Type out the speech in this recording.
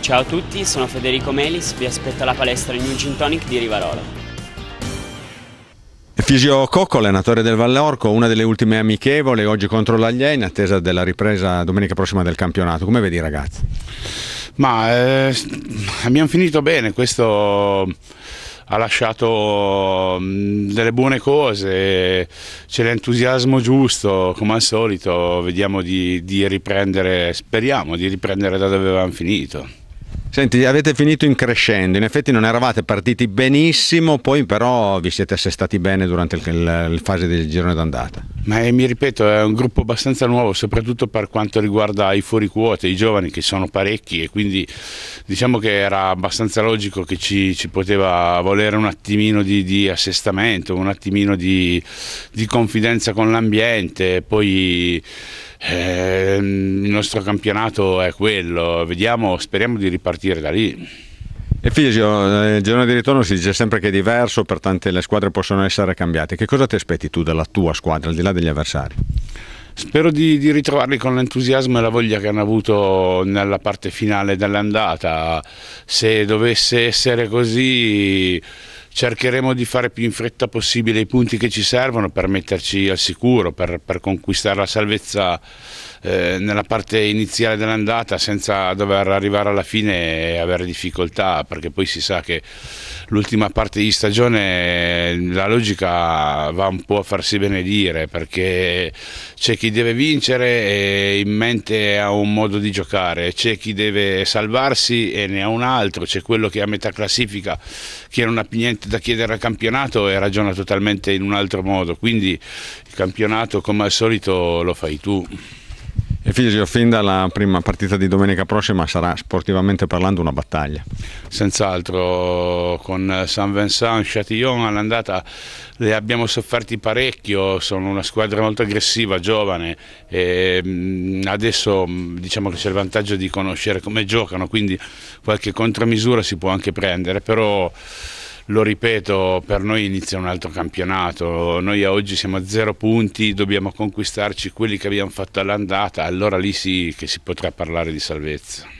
Ciao a tutti, sono Federico Melis, vi aspetto alla palestra New Gin Tonic di Rivarolo. Fisio Cocco, allenatore del Vallorco, una delle ultime amichevole oggi contro l'Aglia in attesa della ripresa domenica prossima del campionato. Come vedi ragazzi? Ma eh, abbiamo finito bene, questo ha lasciato mm, delle buone cose, c'è l'entusiasmo giusto, come al solito, vediamo di, di riprendere, speriamo di riprendere da dove avevamo finito. Senti, avete finito in crescendo, in effetti non eravate partiti benissimo, poi però vi siete assestati bene durante la fase del girone d'andata. Ma eh, mi ripeto, è un gruppo abbastanza nuovo, soprattutto per quanto riguarda i fuori quote, i giovani che sono parecchi e quindi diciamo che era abbastanza logico che ci, ci poteva volere un attimino di, di assestamento, un attimino di, di confidenza con l'ambiente, poi eh, il nostro campionato è quello, vediamo, speriamo di ripartire da lì. E Fisio, il giorno di ritorno si dice sempre che è diverso, pertanto le squadre possono essere cambiate. Che cosa ti aspetti tu dalla tua squadra, al di là degli avversari? Spero di, di ritrovarli con l'entusiasmo e la voglia che hanno avuto nella parte finale dell'andata. Se dovesse essere così cercheremo di fare più in fretta possibile i punti che ci servono per metterci al sicuro, per, per conquistare la salvezza eh, nella parte iniziale dell'andata senza dover arrivare alla fine e avere difficoltà perché poi si sa che l'ultima parte di stagione eh, la logica va un po' a farsi benedire perché c'è chi deve vincere e in mente ha un modo di giocare, c'è chi deve salvarsi e ne ha un altro, c'è quello che a metà classifica che non ha più niente da chiedere al campionato e ragiona totalmente in un altro modo, quindi il campionato come al solito lo fai tu. Efigio, fin dalla prima partita di domenica prossima sarà sportivamente parlando una battaglia. Senz'altro, con San Vincent e Châtillon all'andata le abbiamo sofferti parecchio, sono una squadra molto aggressiva, giovane, e mm, adesso mm, diciamo che c'è il vantaggio di conoscere come giocano, quindi qualche contromisura si può anche prendere, però lo ripeto, per noi inizia un altro campionato, noi oggi siamo a zero punti, dobbiamo conquistarci quelli che abbiamo fatto all'andata, allora lì sì che si potrà parlare di salvezza.